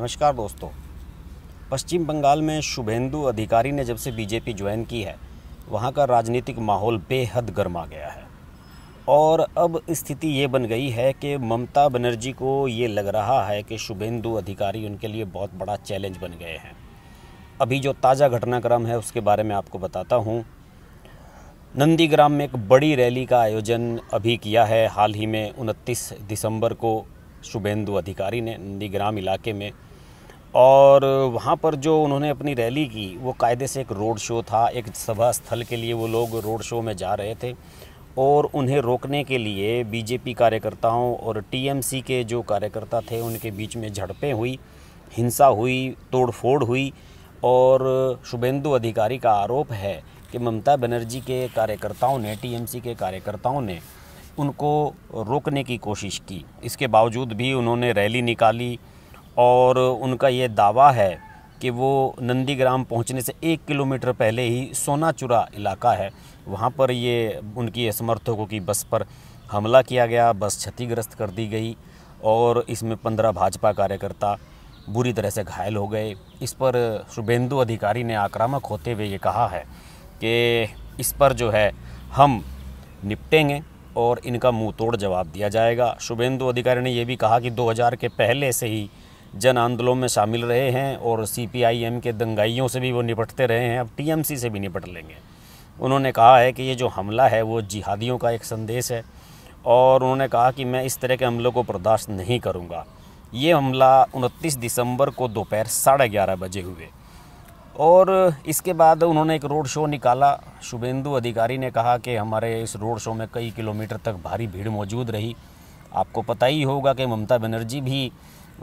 नमस्कार दोस्तों पश्चिम बंगाल में शुभेंदु अधिकारी ने जब से बीजेपी ज्वाइन की है वहाँ का राजनीतिक माहौल बेहद गर्मा गया है और अब स्थिति ये बन गई है कि ममता बनर्जी को ये लग रहा है कि शुभेंदु अधिकारी उनके लिए बहुत बड़ा चैलेंज बन गए हैं अभी जो ताज़ा घटनाक्रम है उसके बारे में आपको बताता हूँ नंदीग्राम में एक बड़ी रैली का आयोजन अभी किया है हाल ही में 29 दिसंबर को शुभेंदु अधिकारी ने नंदीग्राम इलाके में और वहाँ पर जो उन्होंने अपनी रैली की वो कायदे से एक रोड शो था एक सभा स्थल के लिए वो लोग रोड शो में जा रहे थे और उन्हें रोकने के लिए बीजेपी कार्यकर्ताओं और टीएमसी के जो कार्यकर्ता थे उनके बीच में झड़पें हुई हिंसा हुई तोड़फोड़ हुई और शुभेंदु अधिकारी का आरोप है कि ममता बनर्जी के कार्यकर्ताओं ने टीएमसी के कार्यकर्ताओं ने उनको रोकने की कोशिश की इसके बावजूद भी उन्होंने रैली निकाली और उनका ये दावा है कि वो नंदीग्राम पहुंचने से एक किलोमीटर पहले ही सोनाचुरा इलाका है वहाँ पर ये उनकी समर्थकों की बस पर हमला किया गया बस क्षतिग्रस्त कर दी गई और इसमें पंद्रह भाजपा कार्यकर्ता बुरी तरह से घायल हो गए इस पर शुभेंदु अधिकारी ने आक्रामक होते हुए ये कहा है कि इस पर जो है हम निपटेंगे और इनका मुंह तोड़ जवाब दिया जाएगा शुभेंदु अधिकारी ने यह भी कहा कि 2000 के पहले से ही जन आंदोलन में शामिल रहे हैं और सीपीआईएम के दंगाइयों से भी वो निपटते रहे हैं अब टीएमसी से भी निपट लेंगे उन्होंने कहा है कि ये जो हमला है वो जिहादियों का एक संदेश है और उन्होंने कहा कि मैं इस तरह के हमलों को बर्दाश्त नहीं करूँगा ये हमला उनतीस दिसंबर को दोपहर साढ़े ग्यारह बजे हुए और इसके बाद उन्होंने एक रोड शो निकाला शुभेंदु अधिकारी ने कहा कि हमारे इस रोड शो में कई किलोमीटर तक भारी भीड़ मौजूद रही आपको पता ही होगा कि ममता बनर्जी भी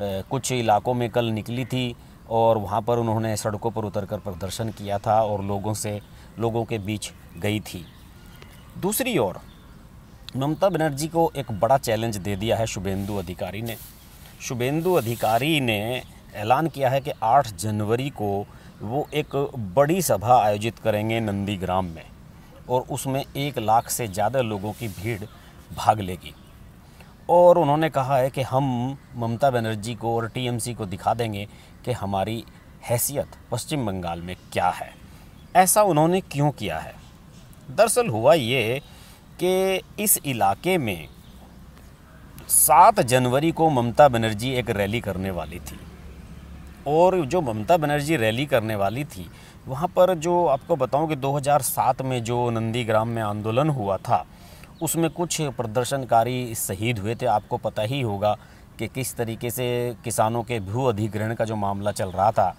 कुछ इलाकों में कल निकली थी और वहाँ पर उन्होंने सड़कों पर उतरकर प्रदर्शन किया था और लोगों से लोगों के बीच गई थी दूसरी ओर ममता बनर्जी को एक बड़ा चैलेंज दे दिया है शुभेंदु अधिकारी ने शुभेंदु अधिकारी ने ऐलान किया है कि 8 जनवरी को वो एक बड़ी सभा आयोजित करेंगे नंदीग्राम में और उसमें एक लाख से ज़्यादा लोगों की भीड़ भाग लेगी और उन्होंने कहा है कि हम ममता बनर्जी को और टीएमसी को दिखा देंगे कि हमारी हैसियत पश्चिम बंगाल में क्या है ऐसा उन्होंने क्यों किया है दरअसल हुआ ये कि इस इलाके में सात जनवरी को ममता बनर्जी एक रैली करने वाली थी और जो ममता बनर्जी रैली करने वाली थी वहाँ पर जो आपको बताऊँ कि 2007 में जो नंदीग्राम में आंदोलन हुआ था उसमें कुछ प्रदर्शनकारी शहीद हुए थे आपको पता ही होगा कि किस तरीके से किसानों के भू अधिग्रहण का जो मामला चल रहा था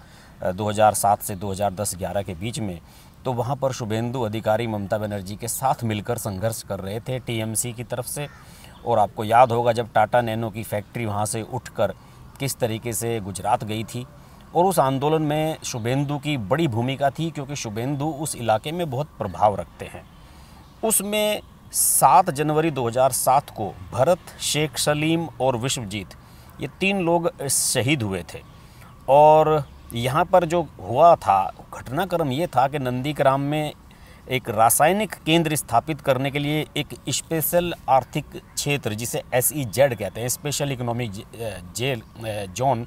2007 से 2010-11 के बीच में तो वहाँ पर शुभेंदु अधिकारी ममता बनर्जी के साथ मिलकर संघर्ष कर रहे थे टीएमसी की तरफ से और आपको याद होगा जब टाटा नैनो की फैक्ट्री वहाँ से उठकर किस तरीके से गुजरात गई थी और उस आंदोलन में शुभेंदु की बड़ी भूमिका थी क्योंकि शुभेंदु उस इलाके में बहुत प्रभाव रखते हैं उसमें सात जनवरी 2007 को भरत शेख सलीम और विश्वजीत ये तीन लोग शहीद हुए थे और यहाँ पर जो हुआ था घटनाक्रम ये था कि नंदीग्राम में एक रासायनिक केंद्र स्थापित करने के लिए एक स्पेशल आर्थिक क्षेत्र जिसे एस ई जेड कहते हैं स्पेशल इकोनॉमिक जेल जोन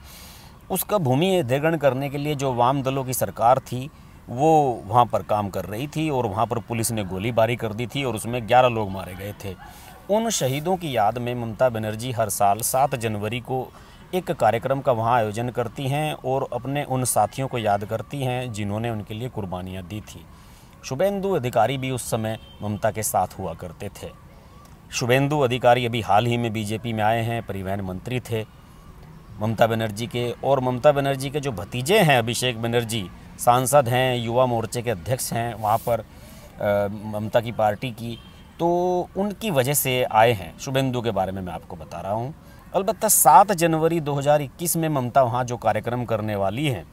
उसका भूमि अधिग्रहण करने के लिए जो वाम दलों की सरकार थी वो वहाँ पर काम कर रही थी और वहाँ पर पुलिस ने गोलीबारी कर दी थी और उसमें ग्यारह लोग मारे गए थे उन शहीदों की याद में ममता बनर्जी हर साल सात जनवरी को एक कार्यक्रम का वहाँ आयोजन करती हैं और अपने उन साथियों को याद करती हैं जिन्होंने उनके लिए कुर्बानियाँ दी थी शुभेंदु अधिकारी भी उस समय ममता के साथ हुआ करते थे शुभेंदु अधिकारी अभी हाल ही में बीजेपी में आए हैं परिवहन मंत्री थे ममता बनर्जी के और ममता बनर्जी के जो भतीजे हैं अभिषेक बनर्जी सांसद हैं युवा मोर्चे के अध्यक्ष हैं वहाँ पर ममता की पार्टी की तो उनकी वजह से आए हैं शुभेंदु के बारे में मैं आपको बता रहा हूँ अलबत्त सात जनवरी 2021 में ममता वहाँ जो कार्यक्रम करने वाली हैं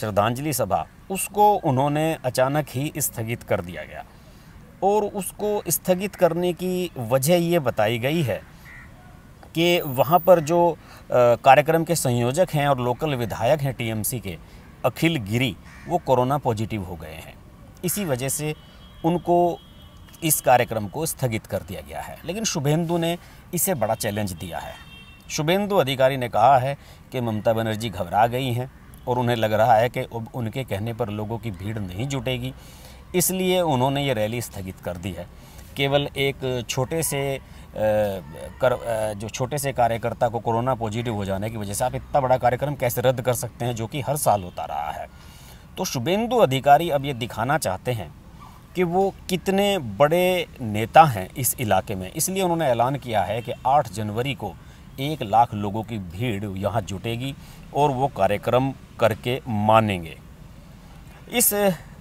श्रद्धांजलि सभा उसको उन्होंने अचानक ही स्थगित कर दिया गया और उसको स्थगित करने की वजह ये बताई गई है कि वहाँ पर जो कार्यक्रम के संयोजक हैं और लोकल विधायक हैं टीएमसी के अखिल गिरी वो कोरोना पॉजिटिव हो गए हैं इसी वजह से उनको इस कार्यक्रम को स्थगित कर दिया गया है लेकिन शुभेंदु ने इसे बड़ा चैलेंज दिया है शुभेंदु अधिकारी ने कहा है कि ममता बनर्जी घबरा गई हैं और उन्हें लग रहा है कि अब उनके कहने पर लोगों की भीड़ नहीं जुटेगी इसलिए उन्होंने ये रैली स्थगित कर दी है केवल एक छोटे से कर जो छोटे से कार्यकर्ता को कोरोना पॉजिटिव हो जाने की वजह से आप इतना बड़ा कार्यक्रम कैसे रद्द कर सकते हैं जो कि हर साल होता रहा है तो शुभेंदु अधिकारी अब ये दिखाना चाहते हैं कि वो कितने बड़े नेता हैं इस इलाके में इसलिए उन्होंने ऐलान किया है कि 8 जनवरी को एक लाख लोगों की भीड़ यहाँ जुटेगी और वो कार्यक्रम करके मानेंगे इस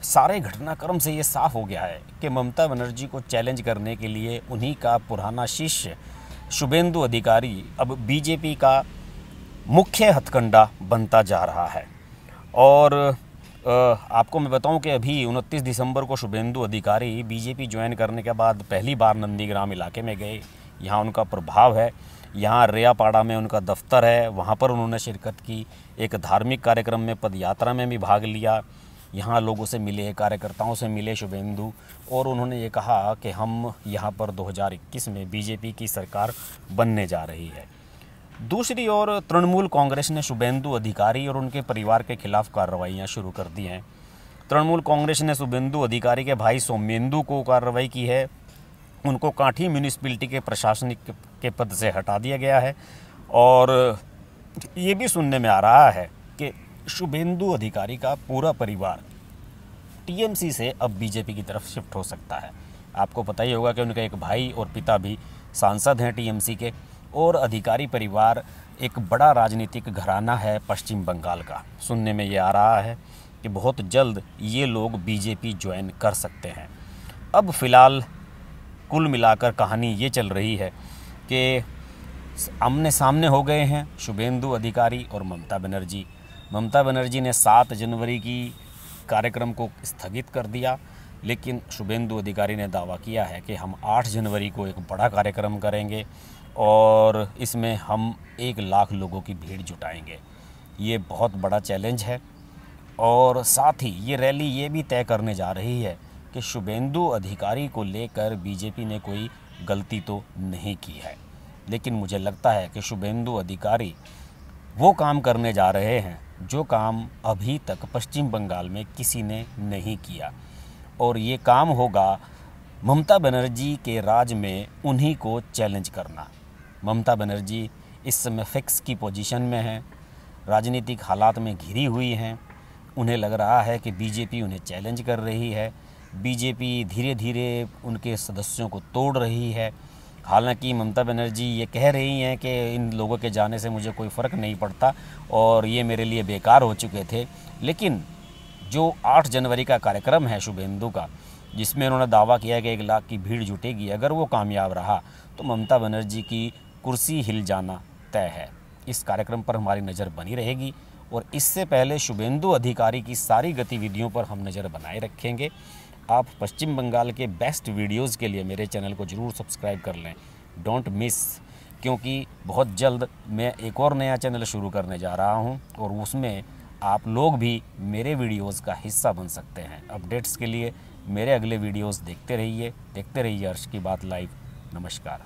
सारे घटनाक्रम से ये साफ हो गया है कि ममता बनर्जी को चैलेंज करने के लिए उन्हीं का पुराना शिष्य शुभेंदु अधिकारी अब बीजेपी का मुख्य हथकंडा बनता जा रहा है और आपको मैं बताऊं कि अभी 29 दिसंबर को शुभेंदु अधिकारी बीजेपी ज्वाइन करने के बाद पहली बार नंदीग्राम इलाके में गए यहाँ उनका प्रभाव है यहाँ रेयापाड़ा में उनका दफ्तर है वहाँ पर उन्होंने शिरकत की एक धार्मिक कार्यक्रम में पदयात्रा में भी भाग लिया यहाँ लोगों से मिले कार्यकर्ताओं से मिले शुभेंदु और उन्होंने ये कहा कि हम यहाँ पर 2021 में बीजेपी की सरकार बनने जा रही है दूसरी ओर तृणमूल कांग्रेस ने शुभेंदु अधिकारी और उनके परिवार के खिलाफ कार्रवाइयाँ शुरू कर दी हैं तृणमूल कांग्रेस ने शुभेंदु अधिकारी के भाई सोमेंदु को कार्रवाई की है उनको कांठी म्यूनिसपैलिटी के प्रशासनिक के पद से हटा दिया गया है और ये भी सुनने में आ रहा है कि शुभेंदु अधिकारी का पूरा परिवार टीएमसी से अब बीजेपी की तरफ शिफ्ट हो सकता है आपको पता ही होगा कि उनका एक भाई और पिता भी सांसद हैं टीएमसी के और अधिकारी परिवार एक बड़ा राजनीतिक घराना है पश्चिम बंगाल का सुनने में ये आ रहा है कि बहुत जल्द ये लोग बीजेपी ज्वाइन कर सकते हैं अब फ़िलहाल कुल मिलाकर कहानी ये चल रही है कि आमने सामने हो गए हैं शुभेंदु अधिकारी और ममता बनर्जी ममता बनर्जी ने 7 जनवरी की कार्यक्रम को स्थगित कर दिया लेकिन शुभेंदु अधिकारी ने दावा किया है कि हम 8 जनवरी को एक बड़ा कार्यक्रम करेंगे और इसमें हम एक लाख लोगों की भीड़ जुटाएंगे ये बहुत बड़ा चैलेंज है और साथ ही ये रैली ये भी तय करने जा रही है कि शुभेंदु अधिकारी को लेकर बीजेपी ने कोई गलती तो नहीं की है लेकिन मुझे लगता है कि शुभेंदु अधिकारी वो काम करने जा रहे हैं जो काम अभी तक पश्चिम बंगाल में किसी ने नहीं किया और ये काम होगा ममता बनर्जी के राज में उन्हीं को चैलेंज करना ममता बनर्जी इस समय फिक्स की पोजीशन में हैं राजनीतिक हालात में घिरी हुई हैं उन्हें लग रहा है कि बीजेपी उन्हें चैलेंज कर रही है बीजेपी धीरे धीरे उनके सदस्यों को तोड़ रही है हालांकि ममता बनर्जी ये कह रही हैं कि इन लोगों के जाने से मुझे कोई फ़र्क नहीं पड़ता और ये मेरे लिए बेकार हो चुके थे लेकिन जो 8 जनवरी का कार्यक्रम है शुभेंदु का जिसमें उन्होंने दावा किया कि एक लाख की भीड़ जुटेगी अगर वो कामयाब रहा तो ममता बनर्जी की कुर्सी हिल जाना तय है इस कार्यक्रम पर हमारी नज़र बनी रहेगी और इससे पहले शुभेंदु अधिकारी की सारी गतिविधियों पर हम नज़र बनाए रखेंगे आप पश्चिम बंगाल के बेस्ट वीडियोज़ के लिए मेरे चैनल को ज़रूर सब्सक्राइब कर लें डोंट मिस क्योंकि बहुत जल्द मैं एक और नया चैनल शुरू करने जा रहा हूं और उसमें आप लोग भी मेरे वीडियोस का हिस्सा बन सकते हैं अपडेट्स के लिए मेरे अगले वीडियोस देखते रहिए देखते रहिए अर्श की बात लाइव नमस्कार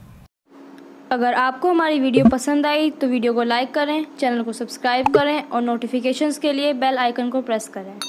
अगर आपको हमारी वीडियो पसंद आई तो वीडियो को लाइक करें चैनल को सब्सक्राइब करें और नोटिफिकेशन के लिए बेल आइकन को प्रेस करें